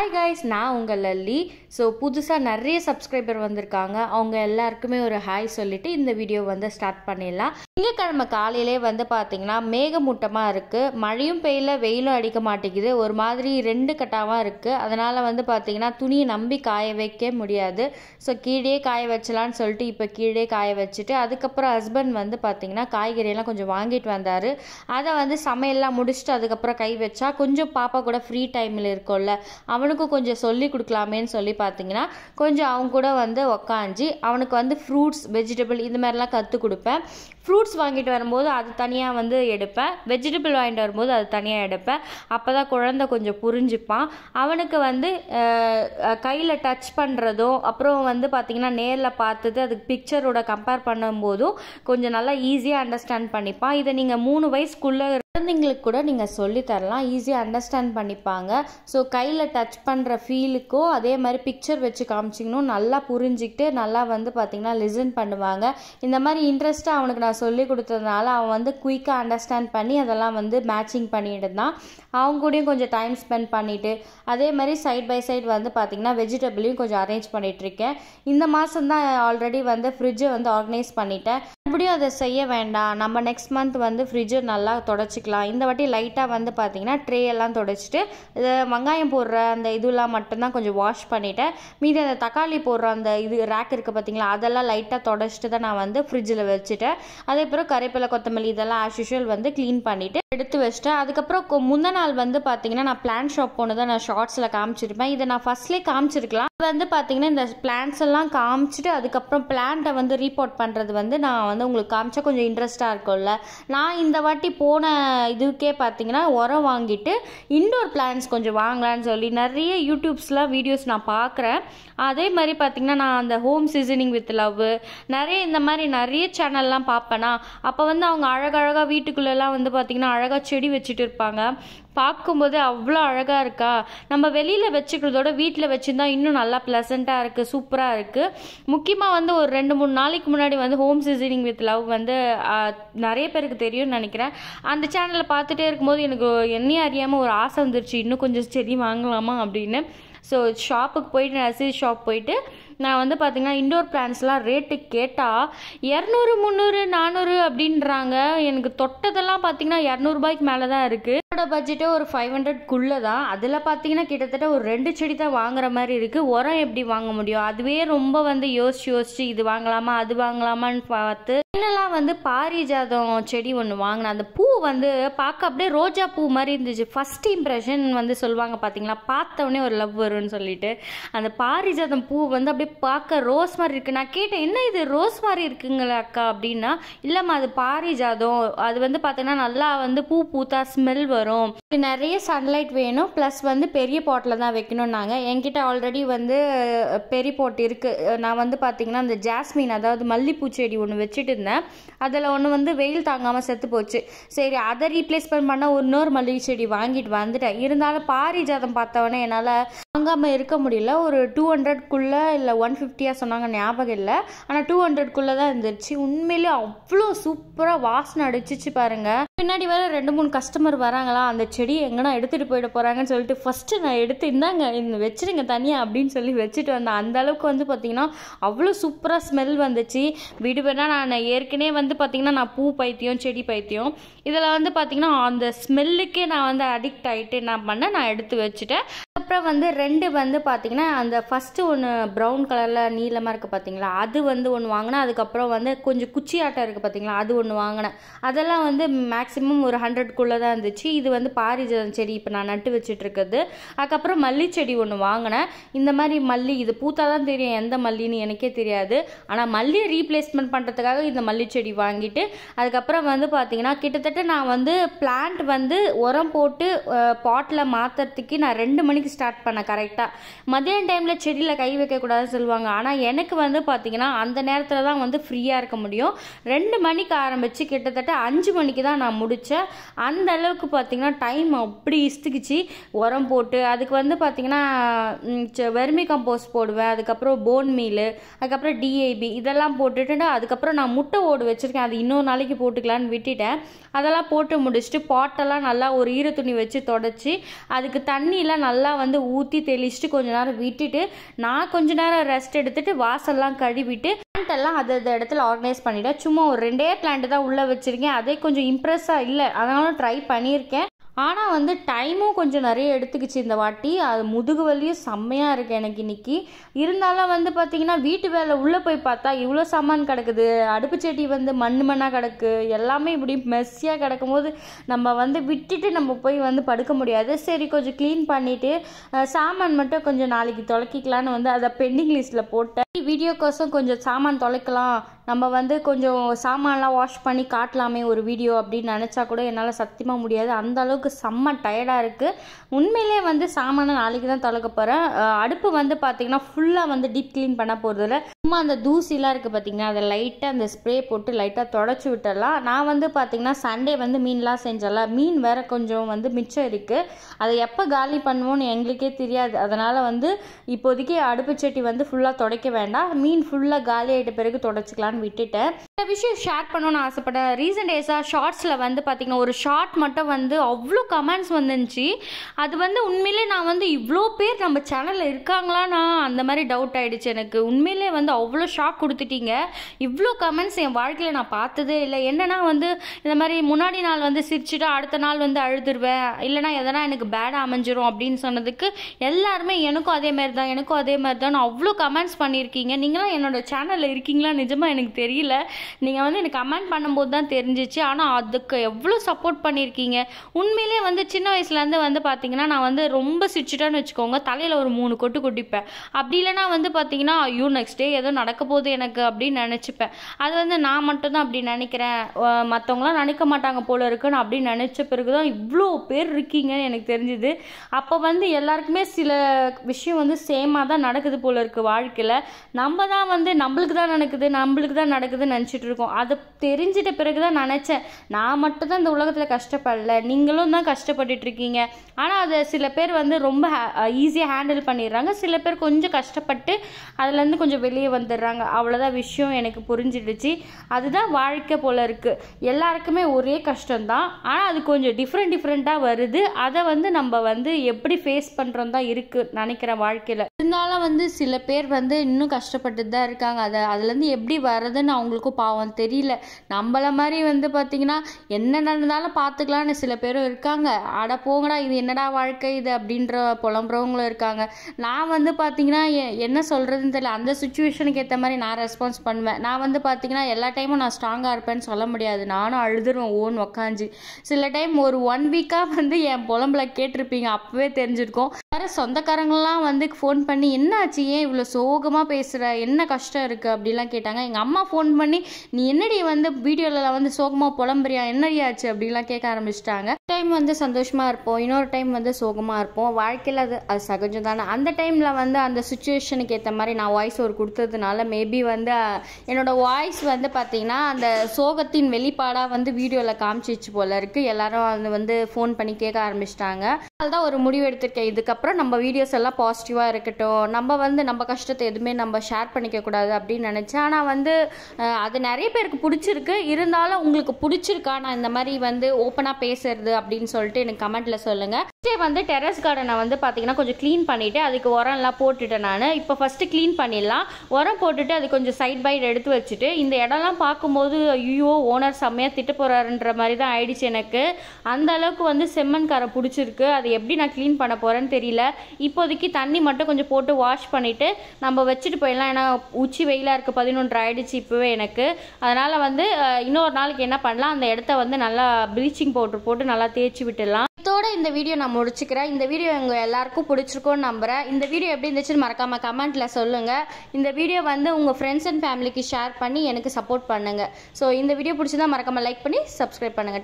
hi guys நான் உங்கள் Lalli so புதுசாக நிறைய சப்ஸ்கிரைபர் வந்திருக்காங்க அவங்க எல்லாருக்குமே ஒரு ஹாய் சொல்லிவிட்டு இந்த வீடியோ வந்து ஸ்டார்ட் பண்ணிடலாம் திங்கக்கிழமை காலையிலே வந்து பார்த்தீங்கன்னா மேகமூட்டமாக இருக்குது மழையும் பெய்யல வெயிலும் அடிக்க மாட்டேங்குது ஒரு மாதிரி ரெண்டு கட்டாவாக இருக்குது அதனால் வந்து பார்த்திங்கன்னா துணியை நம்பி காய வைக்க முடியாது ஸோ கீழே காய வச்சலான்னு சொல்லிட்டு இப்போ கீழே காய வச்சுட்டு அதுக்கப்புறம் ஹஸ்பண்ட் வந்து பார்த்திங்கன்னா காய்கறியெல்லாம் கொஞ்சம் வாங்கிட்டு வந்தார் அதை வந்து சமையல்லாம் முடிச்சுட்டு அதுக்கப்புறம் கை வச்சா கொஞ்சம் பாப்பா கூட ஃப்ரீ டைமில் இருக்கும்ல அவன் அவனுக்கும் கொஞ்சம் சொல்லி கொடுக்கலாமேன்னு சொல்லி பார்த்தீங்கன்னா கொஞ்சம் அவங்க கூட வந்து உக்காஞ்சி அவனுக்கு வந்து ஃப்ரூட்ஸ் வெஜிடபிள் இந்த மாதிரிலாம் கற்றுக் கொடுப்பேன் ஃப்ரூட்ஸ் வாங்கிட்டு வரும்போது அது தனியாக வந்து எடுப்பேன் வெஜிடபிள் வாங்கிட்டு வரும்போது அது தனியாக எடுப்பேன் அப்போ தான் குழந்தை கொஞ்சம் புரிஞ்சுப்பான் அவனுக்கு வந்து கையில் டச் பண்ணுறதும் அப்புறம் வந்து பார்த்திங்கன்னா நேரில் பார்த்தது அதுக்கு பிக்சரோட கம்பேர் பண்ணும்போதும் கொஞ்சம் நல்லா ஈஸியாக அண்டர்ஸ்டாண்ட் பண்ணிப்பான் இதை நீங்கள் மூணு வயசுக்குள்ளே குழந்தைங்களுக்கு கூட நீங்கள் சொல்லித்தரலாம் ஈஸியாக அண்டர்ஸ்டாண்ட் பண்ணிப்பாங்க ஸோ கையில் டச் பண்ணுற ஃபீலுக்கோ அதே மாதிரி பிக்சர் வச்சு காமிச்சிங்கனும் நல்லா புரிஞ்சிக்கிட்டு நல்லா வந்து பார்த்திங்கன்னா லிசன் பண்ணுவாங்க இந்த மாதிரி இன்ட்ரெஸ்ட்டாக அவனுக்கு நான் சொல்லி கொடுத்ததுனால அவன் வந்து குயிக்காக அண்டர்ஸ்டாண்ட் பண்ணி அதெல்லாம் வந்து மேட்சிங் பண்ணிட்டு தான் அவங்க கூடயும் கொஞ்சம் டைம் ஸ்பெண்ட் பண்ணிவிட்டு அதே மாதிரி சைட் பை சைட் வந்து பார்த்திங்கன்னா வெஜிடபிளையும் கொஞ்சம் அரேஞ்ச் பண்ணிகிட்ருக்கேன் இந்த மாதம் தான் ஆல்ரெடி வந்து ஃப்ரிட்ஜை வந்து ஆர்கனைஸ் பண்ணிட்டேன் மறுபடியும் அதை செய்ய வேண்டாம் நம்ம நெக்ஸ்ட் மந்த் வந்து ஃப்ரிட்ஜை நல்லா தொடச்சி வச்சுக்கலாம் இந்த வாட்டி லைட்டாக வந்து பார்த்தீங்கன்னா ட்ரே எல்லாம் தொடச்சிட்டு வெங்காயம் போடுற அந்த இதுலாம் மட்டும்தான் கொஞ்சம் வாஷ் பண்ணிவிட்டேன் மீதி அந்த தக்காளி போடுற அந்த இது ரேக் இருக்குது பார்த்திங்களா அதெல்லாம் லைட்டாக தொடச்சிட்டு தான் நான் வந்து ஃப்ரிட்ஜில் வச்சுட்டேன் அதே பிறகு கொத்தமல்லி இதெல்லாம் ஆஸ் யூஷுவல் வந்து க்ளீன் பண்ணிவிட்டு எடுத்து வச்சிட்டேன் அதுக்கப்புறம் முந்த நாள் வந்து பார்த்தீங்கன்னா நான் பிளான் ஷாப் போனதை நான் ஷார்ட்ஸில் காமிச்சிருப்பேன் இதை நான் ஃபர்ஸ்ட்லேயே காமிச்சிருக்கலாம் வந்து பார்த்தீங்கன்னா இந்த பிளான்ஸ் எல்லாம் காமிச்சிட்டு அதுக்கப்புறம் பிளான்ட்டை வந்து ரீபோர்ட் பண்ணுறது வந்து நான் வந்து உங்களுக்கு காமிச்சா கொஞ்சம் இன்ட்ரெஸ்ட்டாக இருக்கும்ல நான் இந்த வாட்டி போன இதுக்கே பார்த்தீங்கன்னா உரம் வாங்கிட்டு இன்டோர் பிளான்ஸ் கொஞ்சம் வாங்கலான்னு சொல்லி நிறைய யூடியூப்ஸ்லாம் வீடியோஸ் நான் பார்க்குறேன் அதே மாதிரி பார்த்தீங்கன்னா நான் அந்த ஹோம் சீசனிங் வித் லவ் நிறைய இந்த மாதிரி நிறைய சேனல்லாம் பார்ப்பேனா அப்போ வந்து அவங்க அழகழகாக வீட்டுக்குள்ளெல்லாம் வந்து பார்த்தீங்கன்னா அழகாக செடி வச்சுட்டு இருப்பாங்க பார்க்கும்போது அவ்வளோ அழகாக இருக்கா நம்ம வெளியில் வச்சுக்கிறதோட வீட்டில் வச்சுருந்தா இன்னும் நல்லா ப்ளசண்ட்டாக இருக்குது சூப்பராக இருக்குது முக்கியமாக வந்து ஒரு ரெண்டு மூணு நாளைக்கு முன்னாடி வந்து ஹோம் சீசனிங் வித் லவ் வந்து நிறைய பேருக்கு தெரியும்னு நினைக்கிறேன் அந்த சேனலில் பார்த்துட்டே இருக்கும்போது எனக்கு என்னையும் அறியாமல் ஒரு ஆசை வந்துருச்சு இன்னும் கொஞ்சம் செடி வாங்கலாமா அப்படின்னு ஸோ ஷாப்புக்கு போயிட்டு நர்சரி ஷாப் போயிட்டு நான் வந்து பார்த்திங்கன்னா இண்டோர் பிளான்ஸ்லாம் ரேட்டு கேட்டால் இரநூறு முந்நூறு நானூறு அப்படின்றாங்க எனக்கு தொட்டதெல்லாம் பார்த்திங்கன்னா இரநூறுபாய்க்கு மேலே தான் இருக்குது செடியோட பட்ஜெட்டே ஒரு ஃபைவ் ஹண்ட்ரட்குள்ளே தான் அதில் பார்த்தீங்கன்னா கிட்டத்தட்ட ஒரு ரெண்டு செடி தான் வாங்குற மாதிரி இருக்குது உரம் எப்படி வாங்க முடியும் அதுவே ரொம்ப வந்து யோசிச்சு யோசிச்சு இது வாங்கலாமா அது வாங்கலாமான்னு பார்த்து என்னெல்லாம் வந்து பாரிஜாதம் செடி ஒன்று வாங்கினேன் அந்த பூ வந்து பார்க்க அப்படியே ரோஜா பூ மாதிரி இருந்துச்சு ஃபஸ்ட் இம்ப்ரெஷன் வந்து சொல்லுவாங்க பார்த்தீங்களா பார்த்தவொடனே ஒரு லவ் வரும்னு சொல்லிட்டு அந்த பாரிஜாதம் பூ வந்து அப்படியே பார்க்க ரோஸ் மாதிரி இருக்குது நான் கேட்டேன் என்ன இது ரோஸ் மாதிரி இருக்குங்களா அக்கா அப்படின்னா இல்லைம்மா அது பாரிஜாதம் அது வந்து பார்த்தீங்கன்னா நல்லா வந்து பூ பூத்தா ஸ்மெல் வரும் வரும் நிறைய சன்லைட் வேணும் ப்ளஸ் வந்து பெரிய பாட்டில் தான் வைக்கணும்னாங்க என்கிட்ட ஆல்ரெடி வந்து பெரிய பாட் இருக்குது நான் வந்து பார்த்திங்கன்னா அந்த ஜாஸ்மின் அதாவது மல்லிப்பூ செடி ஒன்று வச்சுட்டு இருந்தேன் அதில் ஒன்று வந்து வெயில் தாங்காமல் செத்து போச்சு சரி அதை ரீப்ளேஸ்மெண்ட் பண்ணால் இன்னொரு மல்லிகை செடி வாங்கிட்டு வந்துட்டேன் இருந்தாலும் பாரிஜாதம் பார்த்தவொடனே என்னால் வாங்காமல் இருக்க முடியல ஒரு டூ ஹண்ட்ரட்குள்ளே இல்லை ஒன் ஃபிஃப்டியாக சொன்னாங்க ஞாபகம் இல்லை ஆனால் டூ ஹண்ட்ரட்குள்ளே தான் இருந்துருச்சு உண்மையிலே அவ்வளோ சூப்பராக வாசனை அடிச்சிச்சு பாருங்கள் பின்னாடி வேறு ரெண்டு மூணு கஸ்டமர் வராங்க பார்த்தீங்களா அந்த செடியை எங்கன்னா எடுத்துகிட்டு போயிட போகிறாங்கன்னு சொல்லிட்டு ஃபஸ்ட்டு நான் எடுத்து இருந்தாங்க இந்த வச்சுருங்க தனியாக அப்படின்னு சொல்லி வச்சுட்டு வந்தேன் அந்த அளவுக்கு வந்து பார்த்திங்கன்னா அவ்வளோ சூப்பராக ஸ்மெல் வந்துச்சு வீடு நான் ஏற்கனவே வந்து பார்த்திங்கன்னா நான் பூ பைத்தியம் செடி பைத்தியம் இதில் வந்து பார்த்திங்கன்னா அந்த ஸ்மெல்லுக்கே நான் வந்து அடிக்ட் ஆகிட்டு என்ன பண்ணேன் நான் எடுத்து வச்சுட்டேன் அப்புறம் வந்து ரெண்டு வந்து பார்த்திங்கன்னா அந்த ஃபஸ்ட்டு ஒன்று ப்ரௌன் கலரில் நீளமாக இருக்குது பார்த்தீங்களா அது வந்து ஒன்று வாங்கினேன் அதுக்கப்புறம் வந்து கொஞ்சம் குச்சி ஆட்டம் இருக்குது பார்த்தீங்களா அது ஒன்று வாங்கினேன் அதெல்லாம் வந்து மேக்ஸிமம் ஒரு ஹண்ட்ரட்குள்ளே தான் இருந்துச்சு இது வந்து பாரிஜாதம் செடி இப்போ நான் நட்டு வச்சிட்ருக்குது அதுக்கப்புறம் மல்லி செடி ஒன்று வாங்கினேன் இந்த மாதிரி மல்லி இது பூத்தா தான் தெரியும் எந்த மல்லின்னு எனக்கே தெரியாது ஆனால் மல்லியை ரீப்ளேஸ்மெண்ட் பண்ணுறதுக்காக இந்த மல்லி செடி வாங்கிட்டு அதுக்கப்புறம் வந்து பார்த்திங்கன்னா கிட்டத்தட்ட நான் வந்து பிளான்ட் வந்து உரம் போட்டு பாட்டில் மாற்றுறதுக்கு நான் ரெண்டு மணிக்கு ஸ்டார்ட் பண்ணேன் கரெக்டாக மதியான டைமில் செடியில் கை வைக்கக்கூடாதுன்னு சொல்லுவாங்க ஆனால் எனக்கு வந்து பார்த்திங்கன்னா அந்த நேரத்தில் தான் வந்து ஃப்ரீயாக இருக்க முடியும் ரெண்டு மணிக்கு ஆரம்பித்து கிட்டத்தட்ட அஞ்சு மணிக்கு தான் நான் முடித்தேன் அந்த அளவுக்கு பார்த்திங்கன்னா டைம் அப்படி இஸ்துக்குச்சு உரம் போட்டு அதுக்கு வந்து பார்த்திங்கன்னா வெர்மி கம்போஸ்ட் போடுவேன் அதுக்கப்புறம் போன் மீல் அதுக்கப்புறம் டிஏபி இதெல்லாம் போட்டுட்டு அதுக்கப்புறம் நான் முட்டை ஓடு வச்சுருக்கேன் அது இன்னொரு நாளைக்கு போட்டுக்கலான்னு விட்டுட்டேன் அதெல்லாம் போட்டு முடிச்சுட்டு பாட்டெல்லாம் நல்லா ஒரு ஈர துணி வச்சு தொடச்சி அதுக்கு தண்ணியெலாம் நல்லா வந்து ஊற்றி தெளிச்சுட்டு கொஞ்ச நேரம் விட்டுட்டு நான் கொஞ்ச நேரம் ரெஸ்ட் எடுத்துகிட்டு வாசல்லாம் கழுவிட்டு பிளான்ட் எல்லாம் அது அந்த இடத்துல ஆர்கனைஸ் பண்ணிவிட்டேன் சும்மா ஒரு ரெண்டே பிளான்ட் தான் உள்ளே வச்சுருக்கேன் அதே கொஞ்சம் இம்ப்ரெஸ்ஸாக இல்லை அதனால ட்ரை பண்ணியிருக்கேன் ஆனால் வந்து டைமும் கொஞ்சம் நிறைய எடுத்துக்கிச்சு இந்த வாட்டி அது முதுகு வலியும் செம்மையாக இருக்குது எனக்கு இன்றைக்கி இருந்தாலும் வந்து பார்த்திங்கன்னா வீட்டு வேலை உள்ளே போய் பார்த்தா இவ்வளோ சாமான் கிடக்குது அடுப்பு செடி வந்து மண் மண்ணாக கிடக்கு எல்லாமே இப்படி மெஸ்ஸியாக கிடக்கும் போது நம்ம வந்து விட்டுட்டு நம்ம போய் வந்து படுக்க முடியாது சரி கொஞ்சம் க்ளீன் பண்ணிவிட்டு சாமான் மட்டும் கொஞ்சம் நாளைக்கு தொலைக்கிக்கலான்னு வந்து அதை பெண்டிங் லிஸ்ட்டில் போட்டேன் வீடியோக்கோசம் கொஞ்சம் சாமான் தொலைக்கலாம் நம்ம வந்து கொஞ்சம் சாமான்லாம் வாஷ் பண்ணி காட்டலாமே ஒரு வீடியோ அப்படின்னு நினச்சா கூட என்னால் சத்தியமாக முடியாது அந்த அளவுக்கு செம்ம டயர்டாக இருக்குது உண்மையிலே வந்து சாமானை நாளைக்கு தான் தொலைக்க போகிறேன் அடுப்பு வந்து பார்த்திங்கன்னா ஃபுல்லாக வந்து டீப் க்ளீன் பண்ண போகிறதுல சும்மா அந்த தூசிலாம் இருக்குது பார்த்திங்கன்னா அதை லைட்டாக அந்த ஸ்ப்ரே போட்டு லைட்டாக தொடச்சி விட்டுடலாம் நான் வந்து பார்த்திங்கன்னா சண்டே வந்து மீன்லாம் செஞ்சல மீன் வேறு கொஞ்சம் வந்து மிச்சம் இருக்குது அதை எப்போ காலி பண்ணுவோன்னு எங்களுக்கே தெரியாது அதனால் வந்து இப்போதைக்கு அடுப்பு செட்டி வந்து ஃபுல்லாக துடைக்க வேண்டாம் மீன் ஃபுல்லாக காலி ஆகிட்ட பிறகு தொடச்சிக்கலாம் சொல்லலான்னு விட்டுட்டு இந்த விஷயம் ஷேர் பண்ணணும்னு ஆசைப்பட்டேன் ரீசெண்ட் டேஸாக ஷார்ட்ஸில் வந்து பார்த்திங்கன்னா ஒரு ஷார்ட் மட்டும் வந்து அவ்வளோ கமெண்ட்ஸ் வந்துருந்துச்சு அது வந்து உண்மையிலே நான் வந்து இவ்வளோ பேர் நம்ம சேனலில் இருக்காங்களான்னா நான் அந்த மாதிரி டவுட் ஆகிடுச்சு எனக்கு உண்மையிலே வந்து அவ்வளோ ஷாக் கொடுத்துட்டீங்க இவ்வளோ கமெண்ட்ஸ் என் வாழ்க்கையில் நான் பார்த்ததே இல்லை என்னென்னா வந்து இந்த மாதிரி முன்னாடி நாள் வந்து சிரிச்சுட்டு அடுத்த நாள் வந்து அழுதுருவேன் இல்லைனா எதனா எனக்கு பேட் அமைஞ்சிரும் அப்படின்னு சொன்னதுக்கு எல்லாருமே எனக்கும் அதே மாதிரி தான் எனக்கும் அதே மாதிரி தான் அவ்வளோ கமெண்ட்ஸ் பண்ணியிருக்கீங்க நீங்களாம் என்னோட சேனலில் இருக்கீங்களா நிஜமாக எனக்கு எனக்கு தெரியல நீங்கள் வந்து எனக்கு கமெண்ட் பண்ணும்போது தான் தெரிஞ்சிச்சு ஆனால் அதுக்கு எவ்வளோ சப்போர்ட் பண்ணியிருக்கீங்க உண்மையிலே வந்து சின்ன வயசுலேருந்து வந்து பார்த்தீங்கன்னா நான் வந்து ரொம்ப சிரிச்சுட்டான்னு வச்சுக்கோங்க தலையில் ஒரு மூணு கொட்டு கொட்டிப்பேன் அப்படி இல்லைனா வந்து பார்த்தீங்கன்னா ஐயோ நெக்ஸ்ட் டே ஏதோ நடக்க போகுது எனக்கு அப்படின்னு நினச்சிப்பேன் அது வந்து நான் மட்டும்தான் அப்படி நினைக்கிறேன் மற்றவங்களாம் நினைக்க மாட்டாங்க போல இருக்குன்னு அப்படின்னு நினச்ச பிறகு தான் இவ்வளோ பேர் இருக்கீங்கன்னு எனக்கு தெரிஞ்சுது அப்போ வந்து எல்லாருக்குமே சில விஷயம் வந்து சேமாக தான் நடக்குது போல இருக்குது வாழ்க்கையில் நம்ம தான் வந்து நம்மளுக்கு தான் நடக்குது நம்மளுக்கு தான் நடக்குதுன்னு நினச்சிட்டு இருக்கோம் அதை தெரிஞ்சிட்ட பிறகு தான் நினச்சேன் நான் மட்டும் தான் இந்த உலகத்தில் கஷ்டப்படல நீங்களும் தான் கஷ்டப்பட்டுட்டு இருக்கீங்க ஆனால் அதை சில பேர் வந்து ரொம்ப ஈஸியாக ஹேண்டில் பண்ணிடுறாங்க சில பேர் கொஞ்சம் கஷ்டப்பட்டு அதுலேருந்து கொஞ்சம் வெளியே வந்துடுறாங்க அவ்வளோதான் விஷயம் எனக்கு புரிஞ்சிடுச்சு அதுதான் வாழ்க்கை போல் இருக்குது எல்லாருக்குமே ஒரே கஷ்டம்தான் ஆனால் அது கொஞ்சம் டிஃப்ரெண்ட் டிஃப்ரெண்ட்டாக வருது அதை வந்து நம்ம வந்து எப்படி ஃபேஸ் பண்ணுறோம் தான் இருக்குது நினைக்கிறேன் வாழ்க்கையில் இருந்தாலும் வந்து சில பேர் வந்து இன்னும் கஷ்டப்பட்டு தான் இருக்காங்க அதை அதுலேருந்து எப்படி வர வர்றதுன்னு அவங்களுக்கும் பாவம் தெரியல நம்மள மாதிரி வந்து பார்த்திங்கன்னா என்ன நடந்தாலும் பார்த்துக்கலான்னு சில பேரும் இருக்காங்க அட போங்கடா இது என்னடா வாழ்க்கை இது அப்படின்ற புலம்புறவங்களும் இருக்காங்க நான் வந்து பார்த்திங்கன்னா என்ன சொல்கிறதுன்னு தெரியல அந்த சுச்சுவேஷனுக்கு ஏற்ற மாதிரி நான் ரெஸ்பான்ஸ் பண்ணுவேன் நான் வந்து பார்த்திங்கன்னா எல்லா டைமும் நான் ஸ்ட்ராங்காக இருப்பேன்னு சொல்ல முடியாது நானும் அழுதுருவேன் ஓன் உக்காஞ்சி சில டைம் ஒரு ஒன் வீக்காக வந்து என் புலம்புல கேட்டிருப்பீங்க அப்போவே தெரிஞ்சிருக்கோம் வேறு சொந்தக்காரங்களாம் வந்து ஃபோன் பண்ணி என்ன ஆச்சு ஏன் இவ்வளோ சோகமாக பேசுகிற என்ன கஷ்டம் இருக்குது அப்படிலாம் கேட்டாங்க எங்கள் அம்மா ஃபோன் பண்ணி நீ என்னடி வந்து வீடியோவில் வந்து சோகமாக புலம்புறியா என்னடியா ஆச்சு அப்படிலாம் கேட்க ஆரம்பிச்சிட்டாங்க டைம் வந்து சந்தோஷமாக இருப்போம் இன்னொரு டைம் வந்து சோகமாக இருப்போம் வாழ்க்கையில் அது அது சகஜம் தானே அந்த டைமில் வந்து அந்த சுச்சுவேஷனுக்கு ஏற்ற மாதிரி நான் வாய்ஸ் ஒரு கொடுத்ததுனால மேபி வந்து என்னோடய வாய்ஸ் வந்து பார்த்தீங்கன்னா அந்த சோகத்தின் வெளிப்பாடாக வந்து வீடியோவில் காமிச்சிச்சு போல இருக்குது எல்லாரும் வந்து ஃபோன் பண்ணி கேட்க ஆரம்பிச்சிட்டாங்க அதுதான் ஒரு முடிவு எடுத்திருக்கேன் இதுக்கப்புறம் அதுக்கப்புறம் நம்ம வீடியோஸ் எல்லாம் பாசிட்டிவாக இருக்கட்டும் நம்ம வந்து நம்ம கஷ்டத்தை எதுவுமே நம்ம ஷேர் பண்ணிக்கக்கூடாது அப்படின்னு நினச்சேன் ஆனால் வந்து அது நிறைய பேருக்கு பிடிச்சிருக்கு இருந்தாலும் உங்களுக்கு பிடிச்சிருக்கா நான் இந்த மாதிரி வந்து ஓப்பனாக பேசுறது அப்படின்னு சொல்லிட்டு எனக்கு கமெண்ட்டில் சொல்லுங்கள் ஃபஸ்ட்டே வந்து டெரஸ் கார்டனை வந்து பார்த்திங்கன்னா கொஞ்சம் க்ளீன் பண்ணிவிட்டு அதுக்கு உரம்லாம் போட்டுட்டேன் நான் இப்போ ஃபஸ்ட்டு க்ளீன் பண்ணிடலாம் உரம் போட்டுட்டு அது கொஞ்சம் சைட் பை எடுத்து வச்சுட்டு இந்த இடம்லாம் பார்க்கும்போது ஐயோ ஓனர் செம்மையாக திட்டு போகிறாருன்ற மாதிரி தான் ஆயிடுச்சு எனக்கு அந்த அளவுக்கு வந்து செம்மண் காரை பிடிச்சிருக்கு அது எப்படி நான் க்ளீன் பண்ண போகிறேன்னு தெரியல இப்போதைக்கு தண்ணி மட்டும் கொஞ்சம் போட்டு வாஷ் பண்ணிவிட்டு நம்ம வச்சுட்டு போயிடலாம் ஏன்னா உச்சி வெயிலாக இருக்குது பதினொன்று ஆயிடுச்சு இப்போவே எனக்கு அதனால் வந்து இன்னொரு நாளைக்கு என்ன பண்ணலாம் அந்த இடத்த வந்து நல்லா ப்ளீச்சிங் பவுட்ரு போட்டு நல்லா தேய்ச்சி விட்டுடலாம் இதோட இந்த வீடியோ நான் முடிச்சுக்கிறேன் இந்த வீடியோ உங்கள் எல்லாருக்கும் பிடிச்சிருக்கோன்னு நம்புகிறேன் இந்த வீடியோ எப்படி இருந்துச்சுன்னு மறக்காமல் கமெண்ட்டில் சொல்லுங்கள் இந்த வீடியோ வந்து உங்கள் ஃப்ரெண்ட்ஸ் அண்ட் ஃபேமிலிக்கு ஷேர் பண்ணி எனக்கு சப்போர்ட் பண்ணுங்க ஸோ இந்த வீடியோ பிடிச்சதா மறக்காமல் லைக் பண்ணி சப்ஸ்கிரைப் பண்ணுங்க